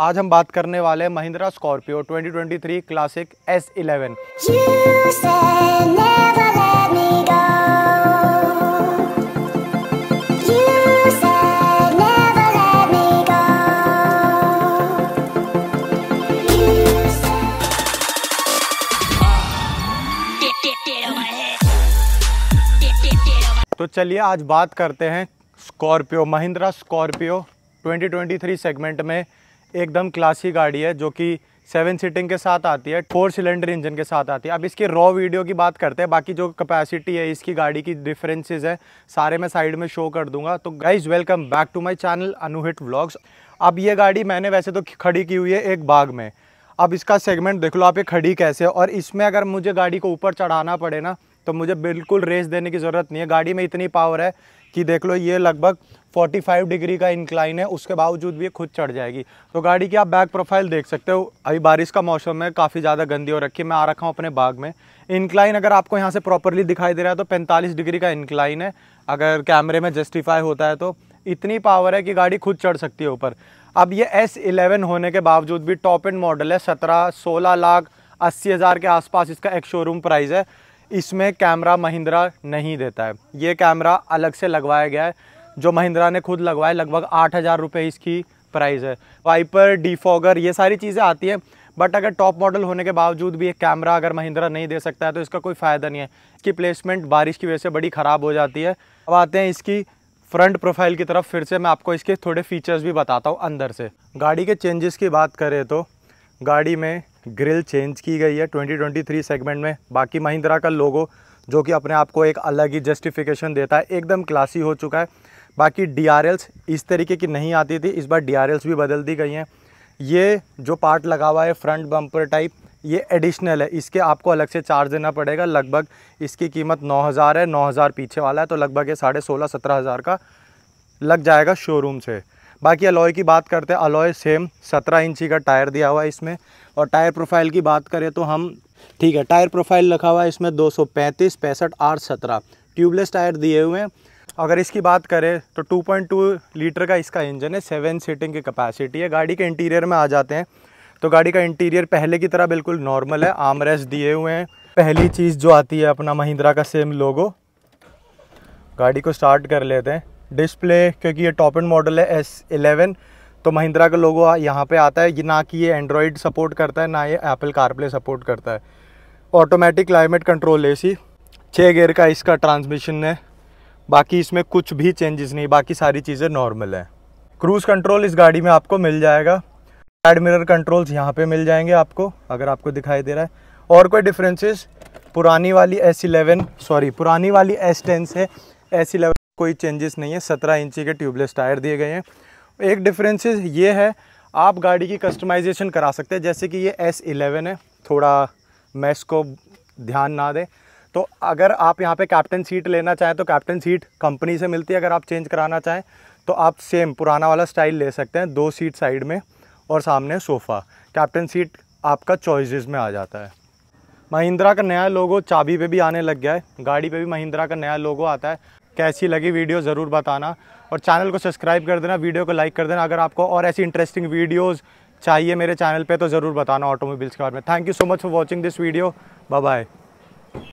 आज हम बात करने वाले हैं Mahindra Scorpio 2023 classic S eleven तो चलिए आज बात करते हैं स्कॉर्पियो महिंद्रा स्कॉर्पियो 2023 सेगमेंट में एकदम क्लासी गाड़ी है जो कि सेवन सीटिंग के साथ आती है फोर सिलेंडर इंजन के साथ आती है अब इसकी रॉ वीडियो की बात करते हैं बाकी जो कैपेसिटी है इसकी गाड़ी की डिफरेंसेस है सारे मैं साइड में शो कर दूंगा तो guys welcome back to my channel Anuhit vlogs अब ये गाड़ी मैंने वैसे तो खड़ी की हुई है एक बाग में अब इसका सेगमेंट देख लो आप ये खड़ी कैसे और इसमें अगर मुझे गाड़ी को ऊपर चढ़ाना पड़े ना तो मुझे बिल्कुल रेस देने की ज़रूरत नहीं है गाड़ी में इतनी पावर है कि देख लो ये लगभग 45 डिग्री का इंक्लाइन है उसके बावजूद भी ये खुद चढ़ जाएगी तो गाड़ी की आप बैक प्रोफाइल देख सकते हो अभी बारिश का मौसम है काफ़ी ज़्यादा गंदी हो रखी है मैं आ रखा हूँ अपने बाग में इंक्लाइन अगर आपको यहाँ से प्रॉपरली दिखाई दे रहा है तो 45 डिग्री का इंक्लाइन है अगर कैमरे में जस्टिफाई होता है तो इतनी पावर है कि गाड़ी खुद चढ़ सकती है ऊपर अब ये एस इलेवन होने के बावजूद भी टॉप एंड मॉडल है सत्रह सोलह लाख अस्सी हज़ार के आसपास इसका एक शोरूम प्राइस है इसमें कैमरा महिंद्रा नहीं देता है ये कैमरा अलग से लगवाया गया है जो महिंद्रा ने खुद लगवाया लगभग आठ हज़ार रुपये इसकी प्राइस है वाइपर डिफॉगर ये सारी चीज़ें आती हैं बट अगर टॉप मॉडल होने के बावजूद भी एक कैमरा अगर महिंद्रा नहीं दे सकता है तो इसका कोई फ़ायदा नहीं है इसकी प्लेसमेंट बारिश की वजह से बड़ी ख़राब हो जाती है अब आते हैं इसकी फ्रंट प्रोफाइल की तरफ फिर से मैं आपको इसके थोड़े फीचर्स भी बताता हूँ अंदर से गाड़ी के चेंजेस की बात करें तो गाड़ी में ग्रिल चेंज की गई है 2023 सेगमेंट में बाकी महिंद्रा का लोगो जो कि अपने आप को एक अलग ही जस्टिफिकेशन देता है एकदम क्लासी हो चुका है बाकी डी इस तरीके की नहीं आती थी इस बार डी भी बदल दी गई हैं ये जो पार्ट लगा हुआ है फ्रंट बम्पर टाइप ये एडिशनल है इसके आपको अलग से चार्ज देना पड़ेगा लगभग इसकी कीमत 9000 है 9000 पीछे वाला है तो लगभग ये साढ़े सोलह सत्रह हज़ार का लग जाएगा शोरूम से बाकी अलॉय की बात करते हैं अलॉय सेम सत्रह इंची का टायर दिया हुआ है इसमें और टायर प्रोफाइल की बात करें तो हम ठीक है टायर प्रोफाइल रखा हुआ है इसमें दो सौ पैंतीस पैंसठ आठ सत्रह ट्यूबलेस टायर दिए हुए हैं अगर इसकी बात करें तो 2.2 लीटर का इसका इंजन है सेवन सीटिंग की कैपेसिटी है गाड़ी के इंटीरियर में आ जाते हैं तो गाड़ी का इंटीरियर पहले की तरह बिल्कुल नॉर्मल है आमरेस दिए हुए हैं पहली चीज़ जो आती है अपना महिंद्रा का सेम लोगो गाड़ी को स्टार्ट कर लेते हैं डिस्प्ले क्योंकि ये टॉप एंड मॉडल है एस एलेवन तो महिंद्रा का लोगो यहाँ पे आता है ये ना कि ये एंड्रॉयड सपोर्ट करता है ना ये एप्पल कारप्ले सपोर्ट करता है ऑटोमेटिक क्लाइमेट कंट्रोल सी छः गेयर का इसका ट्रांसमिशन है बाकी इसमें कुछ भी चेंजेस नहीं बाकी सारी चीज़ें नॉर्मल है क्रूज़ कंट्रोल इस गाड़ी में आपको मिल जाएगा साइड मिरर कंट्रोल्स यहाँ पे मिल जाएंगे आपको अगर आपको दिखाई दे रहा है और कोई डिफरेंसेस पुरानी वाली एस इलेवन सॉरी पुरानी वाली एस टेन से एस इलेवन कोई चेंजेस नहीं है सत्रह इंची के ट्यूबलेस टायर दिए गए हैं एक डिफरेंसेस ये है आप गाड़ी की कस्टमाइजेशन करा सकते हैं जैसे कि ये एस इलेवन है थोड़ा मैस को ध्यान ना दें तो अगर आप यहाँ पे कैप्टन सीट लेना चाहें तो कैप्टन सीट कंपनी से मिलती है अगर आप चेंज कराना चाहें तो आप सेम पुराना वाला स्टाइल ले सकते हैं दो सीट साइड में और सामने सोफ़ा कैप्टन सीट आपका चॉइसेस में आ जाता है महिंद्रा का नया लोगो चाबी पे भी आने लग गया है गाड़ी पे भी महिंद्रा का नया लोगो आता है कैसी लगी वीडियो ज़रूर बताना और चैनल को सब्सक्राइब कर देना वीडियो को लाइक कर देना अगर आपको और ऐसी इंटरेस्टिंग वीडियोज़ चाहिए मेरे चैनल पे तो ज़रूर बताना ऑटोमोबाइल्स के बारे में thank you so much for watching this video bye bye